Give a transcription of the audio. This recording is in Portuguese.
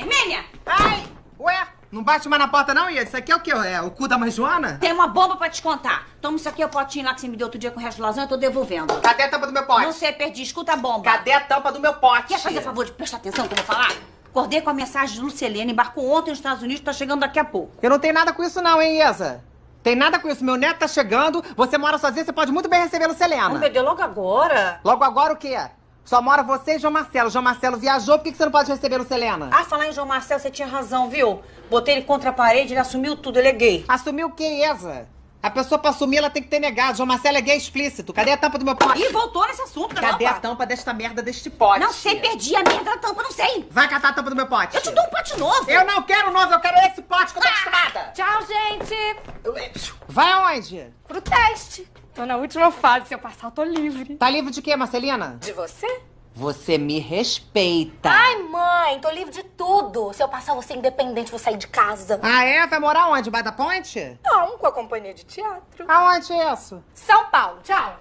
Hermínia! Ai! Ué, não bate mais na porta não, Iesa. Isso aqui é o quê? É o cu da mãe Joana? Tem uma bomba pra te contar. Toma isso aqui, o potinho lá que você me deu outro dia com o resto do lasanha, eu tô devolvendo. Cadê a tampa do meu pote? Não sei, perdi. Escuta a bomba. Cadê a tampa do meu pote? Quer fazer favor de prestar atenção quando eu falar? Acordei com a mensagem de Lucelene, embarcou ontem nos Estados Unidos, tá chegando daqui a pouco. Eu não tenho nada com isso não, hein, Iesa? Tem nada com isso. Meu neto tá chegando, você mora sozinha, você pode muito bem receber a Lucelena. Ai, meu Deus, logo agora? Logo agora o quê? Só mora você e João Marcelo. João Marcelo viajou, por que, que você não pode receber o Selena? Ah, falar em João Marcelo, você tinha razão, viu? Botei ele contra a parede, ele assumiu tudo, ele é gay. Assumiu o que, Eza? A pessoa pra assumir, ela tem que ter negado. João Marcelo é gay explícito. Cadê a tampa do meu pote? Ih, voltou nesse assunto, tá Cadê não, a pá? tampa desta merda deste pote? Não sei, perdi a merda da tampa, não sei. Vai catar a tampa do meu pote. Eu te dou um pote novo. Eu não quero novo, eu quero gente vai aonde? Pro teste. Tô na última fase. Se eu passar, eu tô livre. Tá livre de quê, Marcelina? De você? Você me respeita. Ai, mãe, tô livre de tudo. Se eu passar, você é independente, vou sair de casa. Ah, é? Vai morar onde? Bada Ponte? Não, com a companhia de teatro. Aonde é isso? São Paulo. Tchau.